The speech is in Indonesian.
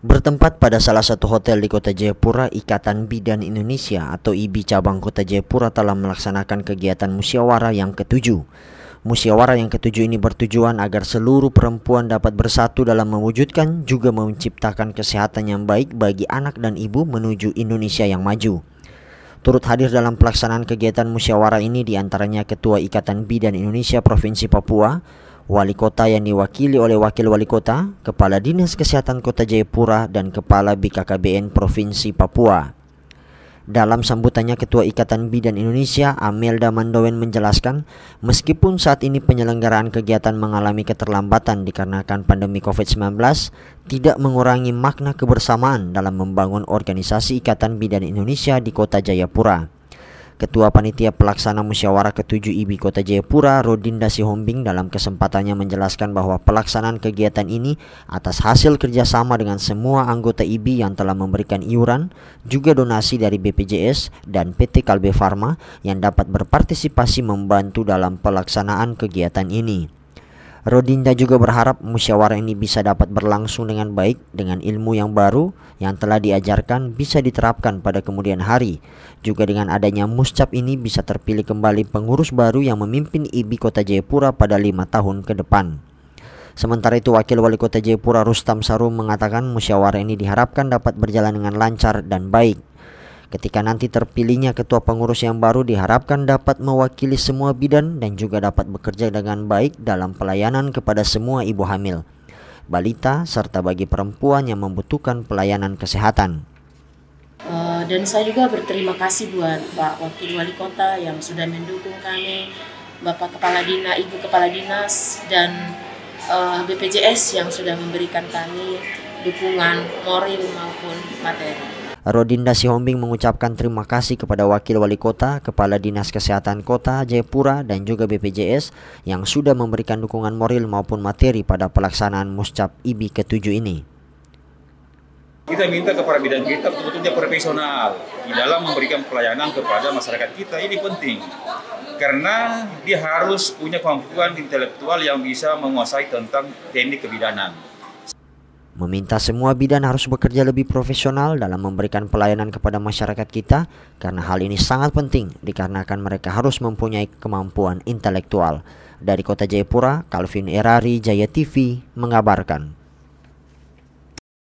Bertempat pada salah satu hotel di kota Jayapura, Ikatan Bidan Indonesia atau IBI cabang kota Jayapura telah melaksanakan kegiatan musyawarah yang ketujuh. Musyawarah yang ketujuh ini bertujuan agar seluruh perempuan dapat bersatu dalam mewujudkan juga menciptakan kesehatan yang baik bagi anak dan ibu menuju Indonesia yang maju. Turut hadir dalam pelaksanaan kegiatan musyawarah ini diantaranya Ketua Ikatan Bidan Indonesia Provinsi Papua, wali kota yang diwakili oleh wakil wali kota, kepala dinas kesehatan kota Jayapura, dan kepala BKKBN Provinsi Papua. Dalam sambutannya Ketua Ikatan Bidan Indonesia Amelda Mandowen menjelaskan meskipun saat ini penyelenggaraan kegiatan mengalami keterlambatan dikarenakan pandemi COVID-19 tidak mengurangi makna kebersamaan dalam membangun organisasi Ikatan Bidan Indonesia di kota Jayapura. Ketua Panitia Pelaksana Musyawarah ke-7 IBI Kota Jayapura, Rodinda Sihombing dalam kesempatannya menjelaskan bahwa pelaksanaan kegiatan ini atas hasil kerjasama dengan semua anggota IBI yang telah memberikan iuran, juga donasi dari BPJS dan PT Kalbe Farma yang dapat berpartisipasi membantu dalam pelaksanaan kegiatan ini. Rodinda juga berharap musyawarah ini bisa dapat berlangsung dengan baik dengan ilmu yang baru yang telah diajarkan bisa diterapkan pada kemudian hari. Juga dengan adanya muscap ini bisa terpilih kembali pengurus baru yang memimpin IBI Kota Jayapura pada lima tahun ke depan. Sementara itu Wakil Wali Kota Jayapura Rustam Saru mengatakan musyawarah ini diharapkan dapat berjalan dengan lancar dan baik. Ketika nanti terpilihnya ketua pengurus yang baru diharapkan dapat mewakili semua bidan dan juga dapat bekerja dengan baik dalam pelayanan kepada semua ibu hamil, balita, serta bagi perempuan yang membutuhkan pelayanan kesehatan. Uh, dan saya juga berterima kasih buat Pak Wakil Wali Kota yang sudah mendukung kami, Bapak Kepala Dinas, Ibu Kepala Dinas, dan uh, eh, BPJS yang sudah memberikan kami dukungan moral maupun materi. Rodinda Sihombing mengucapkan terima kasih kepada Wakil Wali Kota, Kepala Dinas Kesehatan Kota Jayapura dan juga BPJS yang sudah memberikan dukungan moral maupun materi pada pelaksanaan Muscap IBI ke-7 ini. Kita minta kepada bidang kita betul-betulnya profesional di dalam memberikan pelayanan kepada masyarakat kita. Ini penting karena dia harus punya kemampuan intelektual yang bisa menguasai tentang teknik kebidanan meminta semua bidan harus bekerja lebih profesional dalam memberikan pelayanan kepada masyarakat kita karena hal ini sangat penting dikarenakan mereka harus mempunyai kemampuan intelektual. Dari kota Jayapura, Calvin Erari, Jaya TV mengabarkan.